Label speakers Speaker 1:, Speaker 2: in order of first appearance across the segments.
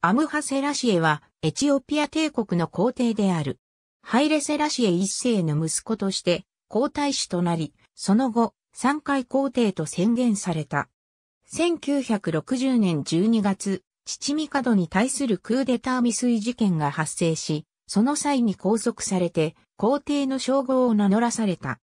Speaker 1: アムハセラシエは、エチオピア帝国の皇帝である。ハイレセラシエ一世の息子として、皇太子となり、その後、三回皇帝と宣言された。1960年12月、父帝に対するクーデター未遂事件が発生し、その際に拘束されて、皇帝の称号を名乗らされた。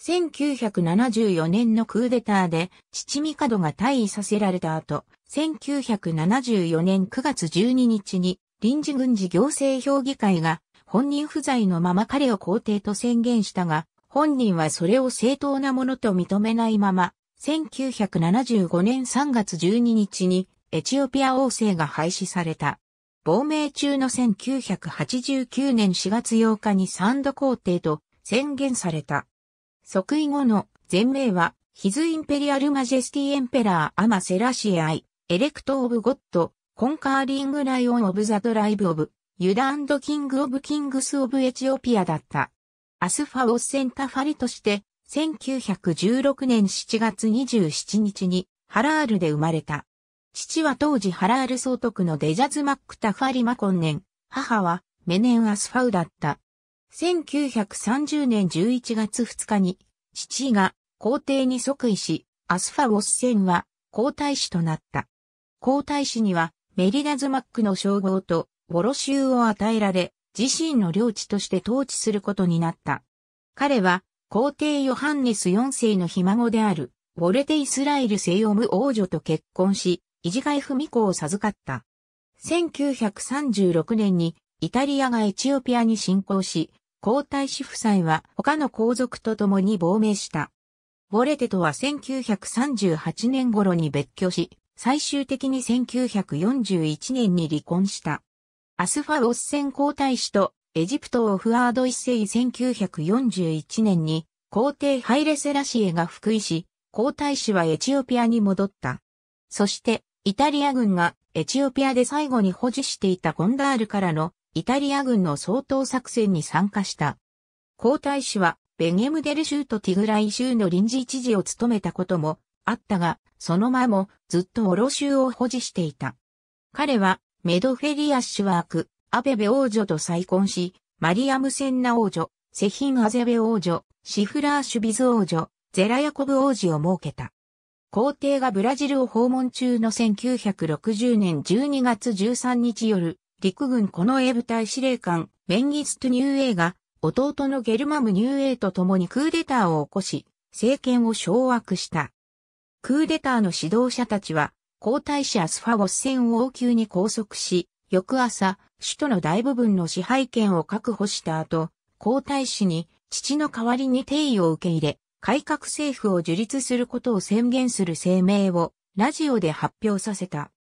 Speaker 1: 1974年のクーデターで、父帝が退位させられた後、1974年9月12日に臨時軍事行政評議会が本人不在のまま彼を皇帝と宣言したが、本人はそれを正当なものと認めないまま、1975年3月12日にエチオピア王政が廃止された。亡命中の1989年4月8日にサンド皇帝と宣言された。即位後の全名はヒズ・インペリアル・マジェスティ・エンペラー・アマ・セラシエアイ、エレクト・オブ・ゴッド、コンカーリング・ライオン・オブ・ザ・ドライブ・オブ、ユダ・アンド・キング・オブ・キングス・オブ・エチオピアだった。アスファ・オッセンタファリとして、1916年7月27日にハラールで生まれた。父は当時ハラール総督のデジャズ・マック・タファリ・マコンネン、母はメネン・アスファウだった。1930年11月2日に、父が皇帝に即位し、アスファ・オッセンは皇太子となった。皇太子にはメリダズマックの称号とボロ州を与えられ、自身の領地として統治することになった。彼は皇帝ヨハンネス4世のひ孫である、ウォレテ・イスラエル・セヨム王女と結婚し、イジガイフミコを授かった。1936年にイタリアがエチオピアに侵攻し、皇太子夫妻は他の皇族と共に亡命した。ウォレテとは1938年頃に別居し、最終的に1941年に離婚した。アスファオッセン皇太子とエジプトオフアード一世1941年に皇帝ハイレセラシエが復位し、皇太子はエチオピアに戻った。そして、イタリア軍がエチオピアで最後に保持していたゴンダールからのイタリア軍の総統作戦に参加した。皇太子はベゲムデル州とティグライ州の臨時知事を務めたこともあったが、その間もずっと卸を保持していた。彼はメドフェリアッシュワーク、アベベ王女と再婚し、マリアムセンナ王女、セヒンアゼベ王女、シフラーシュビズ王女、ゼラヤコブ王子を設けた。皇帝がブラジルを訪問中の1960年12月13日夜、陸軍この英部隊司令官、メンギスト・ニューエイが、弟のゲルマム・ニューエイと共にクーデターを起こし、政権を掌握した。クーデターの指導者たちは、皇太子アスファゴス戦を応急に拘束し、翌朝、首都の大部分の支配権を確保した後、皇太子に父の代わりに定位を受け入れ、改革政府を樹立することを宣言する声明をラジオで発表させた。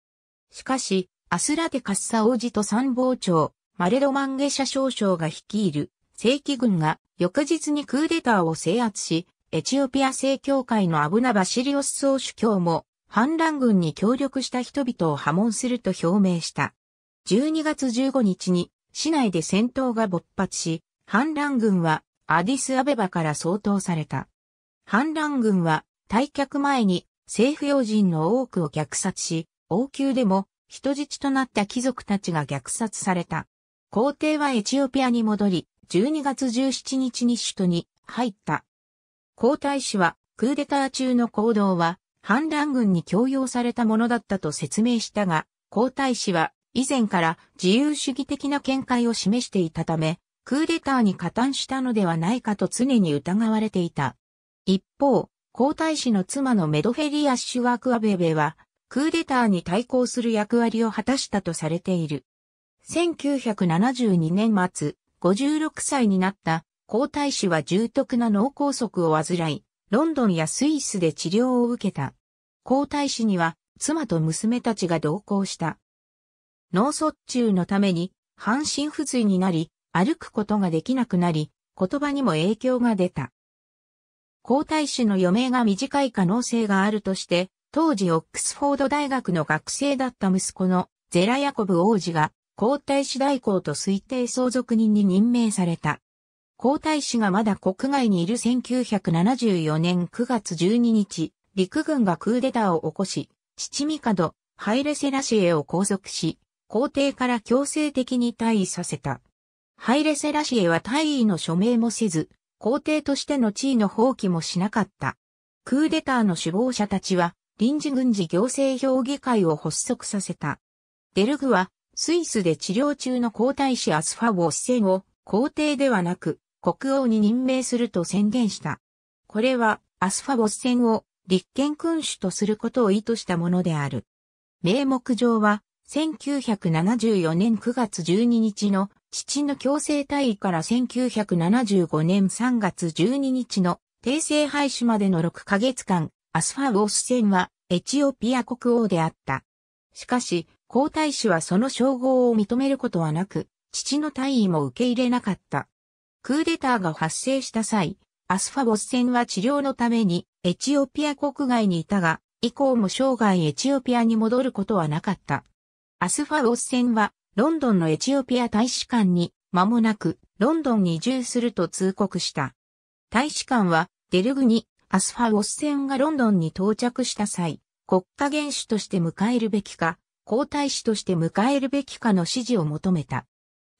Speaker 1: しかし、アスラテカッサ王子と参謀長、マレドマンゲシャ少将が率いる正規軍が翌日にクーデターを制圧し、エチオピア正教会のアブナバシリオス総主教も、反乱軍に協力した人々を破門すると表明した。12月15日に、市内で戦闘が勃発し、反乱軍は、アディスアベバから相当された。反乱軍は、退却前に、政府要人の多くを虐殺し、王宮でも、人質となった貴族たちが虐殺された。皇帝はエチオピアに戻り、12月17日に首都に入った。皇太子は、クーデター中の行動は、反乱軍に強要されたものだったと説明したが、皇太子は、以前から自由主義的な見解を示していたため、クーデターに加担したのではないかと常に疑われていた。一方、皇太子の妻のメドフェリアッシュワークアベベは、クーデターに対抗する役割を果たしたとされている。1972年末、56歳になった皇太子は重篤な脳梗塞を患い、ロンドンやスイスで治療を受けた。皇太子には妻と娘たちが同行した。脳卒中のために半身不随になり、歩くことができなくなり、言葉にも影響が出た。皇太子の余命が短い可能性があるとして、当時オックスフォード大学の学生だった息子のゼラヤコブ王子が皇太子代行と推定相続人に任命された。皇太子がまだ国外にいる1974年9月12日、陸軍がクーデターを起こし、父ド、ハイレセラシエを拘束し、皇帝から強制的に退位させた。ハイレセラシエは退位の署名もせず、皇帝としての地位の放棄もしなかった。クーデターの首謀者たちは、臨時軍事行政評議会を発足させた。デルグは、スイスで治療中の皇太子アスファボッセンを、皇帝ではなく、国王に任命すると宣言した。これはアスファボス戦を立憲君主とすることを意図したものである。名目上は1974年9月12日の父の強制退位から1975年3月12日の帝政廃止までの6ヶ月間、アスファボス戦はエチオピア国王であった。しかし、皇太子はその称号を認めることはなく、父の退位も受け入れなかった。クーデターが発生した際、アスファボス戦は治療のためにエチオピア国外にいたが、以降も生涯エチオピアに戻ることはなかった。アスファボス戦はロンドンのエチオピア大使館に間もなくロンドンに移住すると通告した。大使館はデルグにアスファボス戦がロンドンに到着した際、国家元首として迎えるべきか、皇太子として迎えるべきかの指示を求めた。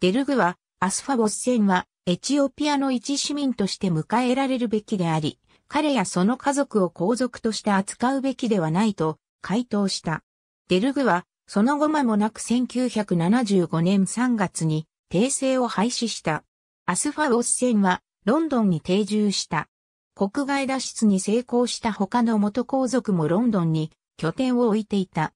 Speaker 1: デルグはアスファボス戦はエチオピアの一市民として迎えられるべきであり、彼やその家族を皇族として扱うべきではないと回答した。デルグは、その後間もなく1975年3月に訂正を廃止した。アスファオス戦はロンドンに定住した。国外脱出に成功した他の元皇族もロンドンに拠点を置いていた。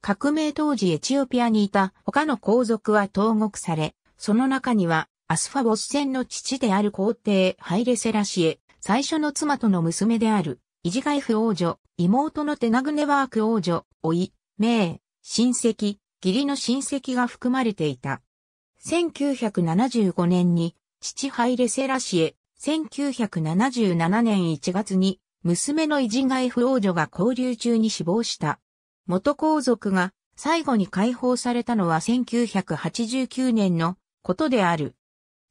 Speaker 1: 革命当時エチオピアにいた他の皇族は投獄され、その中にはアスファボス戦の父である皇帝ハイレセラシエ、最初の妻との娘である、イジガイフ王女、妹のテナグネワーク王女、おい、名、親戚、義理の親戚が含まれていた。1975年に、父ハイレセラシエ、1977年1月に、娘のイジガイフ王女が交流中に死亡した。元皇族が最後に解放されたのは1989年のことである。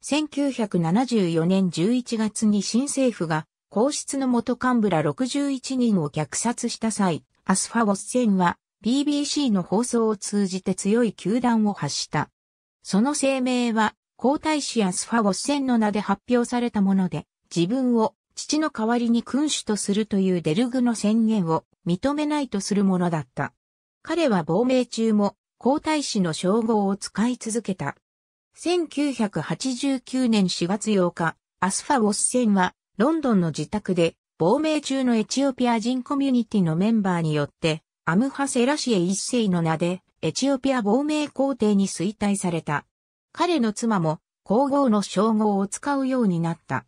Speaker 1: 1974年11月に新政府が皇室の元幹部ら61人を虐殺した際、アスファウォッセンは BBC の放送を通じて強い球団を発した。その声明は、皇太子アスファウォッセンの名で発表されたもので、自分を父の代わりに君主とするというデルグの宣言を認めないとするものだった。彼は亡命中も皇太子の称号を使い続けた。1989年4月8日、アスファウォッセンは、ロンドンの自宅で、亡命中のエチオピア人コミュニティのメンバーによって、アムハセラシエ一世の名で、エチオピア亡命皇帝に衰退された。彼の妻も、皇后の称号を使うようになった。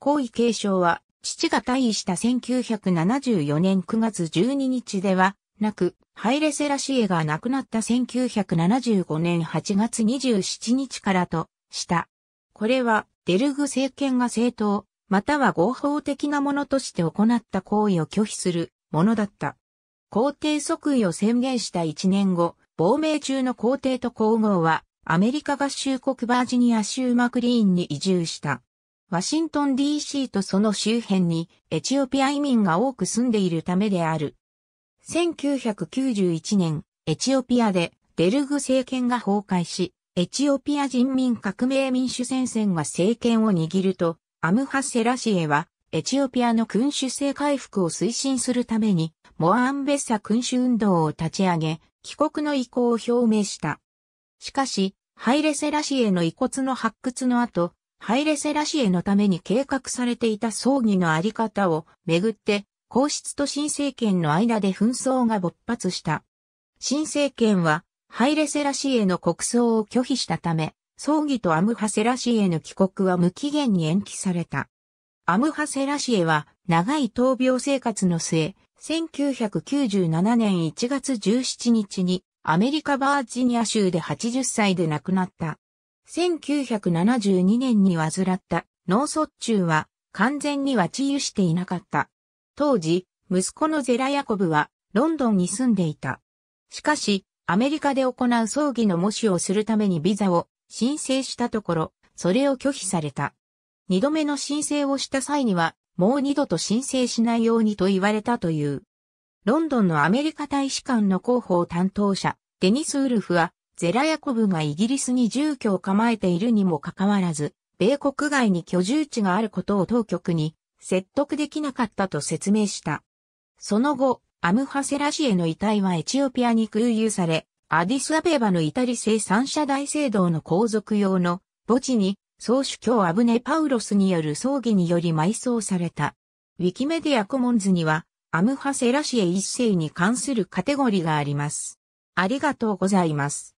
Speaker 1: 皇位継承は、父が退位した1974年9月12日では、なく、ハイレセラシエが亡くなった1975年8月27日からとした。これは、デルグ政権が正当、または合法的なものとして行った行為を拒否するものだった。皇帝即位を宣言した1年後、亡命中の皇帝と皇后は、アメリカ合衆国バージニア州マクリーンに移住した。ワシントン DC とその周辺にエチオピア移民が多く住んでいるためである。1991年、エチオピアでデルグ政権が崩壊し、エチオピア人民革命民主戦線が政権を握ると、アムハ・セラシエは、エチオピアの君主制回復を推進するために、モアンベッサ君主運動を立ち上げ、帰国の意向を表明した。しかし、ハイレセラシエの遺骨の発掘の後、ハイレセラシエのために計画されていた葬儀のあり方をめぐって皇室と新政権の間で紛争が勃発した。新政権は、ハイレセラシエの国葬を拒否したため、葬儀とアムハセラシエの帰国は無期限に延期された。アムハセラシエは、長い闘病生活の末、1997年1月17日に、アメリカバージニア州で80歳で亡くなった。1972年に患った脳卒中は完全には治癒していなかった。当時、息子のゼラヤコブは、ロンドンに住んでいた。しかし、アメリカで行う葬儀の模試をするためにビザを申請したところ、それを拒否された。二度目の申請をした際には、もう二度と申請しないようにと言われたという。ロンドンのアメリカ大使館の広報担当者、デニス・ウルフは、ゼラヤコブがイギリスに住居を構えているにもかかわらず、米国外に居住地があることを当局に説得できなかったと説明した。その後、アムハセラシエの遺体はエチオピアに空輸され、アディスアベバのイタリ製三社大聖堂の皇族用の墓地に、総主教アブネ・パウロスによる葬儀により埋葬された。ウィキメディアコモンズには、アムハセラシエ一世に関するカテゴリーがあります。ありがとうございます。